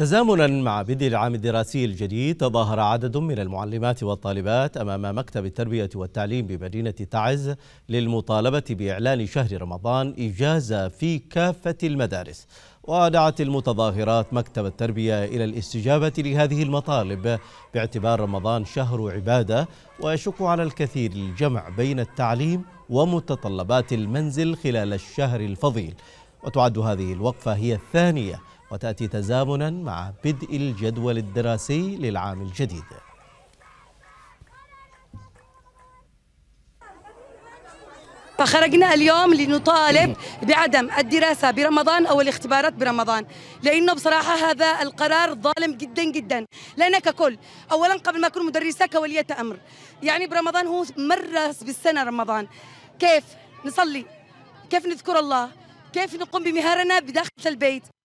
تزامنا مع بدء العام الدراسي الجديد تظاهر عدد من المعلمات والطالبات امام مكتب التربيه والتعليم بمدينه تعز للمطالبه باعلان شهر رمضان اجازه في كافه المدارس ودعت المتظاهرات مكتب التربيه الى الاستجابه لهذه المطالب باعتبار رمضان شهر عباده ويشق على الكثير الجمع بين التعليم ومتطلبات المنزل خلال الشهر الفضيل وتعد هذه الوقفه هي الثانيه وتأتي تزامنا مع بدء الجدول الدراسي للعام الجديد فخرجنا اليوم لنطالب بعدم الدراسة برمضان أو الاختبارات برمضان لأنه بصراحة هذا القرار ظالم جدا جدا لنا ككل أولا قبل ما أكون مدرسة كولية أمر يعني برمضان هو مرة بالسنة رمضان كيف نصلي كيف نذكر الله كيف نقوم بمهارنا بداخل البيت